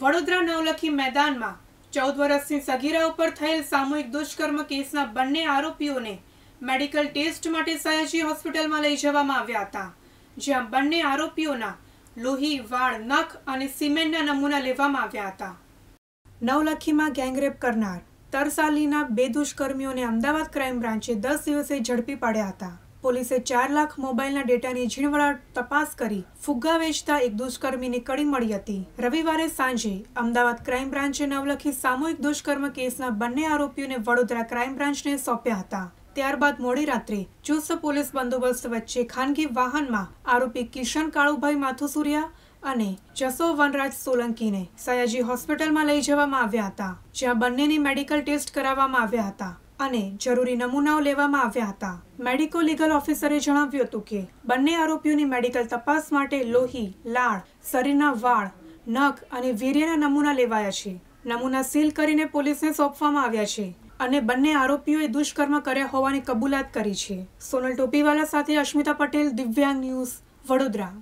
વડોદરા નવલખી મેદાનમાં ચૌદ વર્ષની સગીરા ઉપર થયેલ સામૂહિક દુષ્કર્મ કેસના બંને આરોપીઓને મેડિકલ ટેસ્ટ માટે સયાજી હોસ્પિટલમાં લઈ જવામાં આવ્યા હતા જ્યાં બંને આરોપીઓના લોહી વાળ નખ અને સિમેન્ટના નમૂના લેવામાં આવ્યા હતા નવલખીમાં ગેંગરેપ કરનાર તરસાલીના બે દુષ્કર્મીઓને અમદાવાદ ક્રાઇમ બ્રાન્ચે દસ દિવસે ઝડપી પાડ્યા હતા પોલીસે ચાર લાખ મોબાઈલના ડેટાની ઝીણવડા તપાસ કરી ફુગ્ગા વેચતા એક દુષ્કર્મીની કડી મળી હતી રવિવારે સાંજે અમદાવાદ ક્રાઇમ બ્રાન્ચે નવલખી સામૂહિક દુષ્કર્મ કેસના બંને આરોપીઓને વડોદરા ક્રાઇમ બ્રાન્ચને સોંપ્યા હતા ત્યારબાદ મોડી રાત્રે ચુસ્ત પોલીસ બંદોબસ્ત વચ્ચે ખાનગી વાહનમાં આરોપી કિશન કાળુભાઈ માથુસુરિયા અને જસો વનરાજ સોલંકીને સયાજી હોસ્પિટલમાં લઈ જવામાં આવ્યા હતા જ્યાં બંનેની મેડિકલ ટેસ્ટ કરાવવામાં આવ્યા હતા અને જરૂરી નમૂનાઓ લેવામાં આવ્યા હતા મેડિકો લીગલ ઓફિસરે જણાવ્યું હતું કે બંને આરોપીઓની મેડિકલ તપાસ માટે લોહી લાળ શરીરના વાળ નખ અને વીર્યના નમૂના લેવાયા છે નમૂના સીલ કરીને પોલીસને સોંપવામાં આવ્યા છે અને બંને આરોપીઓએ દુષ્કર્મ કર્યા હોવાની કબૂલાત કરી છે સોનલ ટોપીવાલા સાથે અશ્મિતા પટેલ દિવ્યાંગ ન્યૂઝ વડોદરા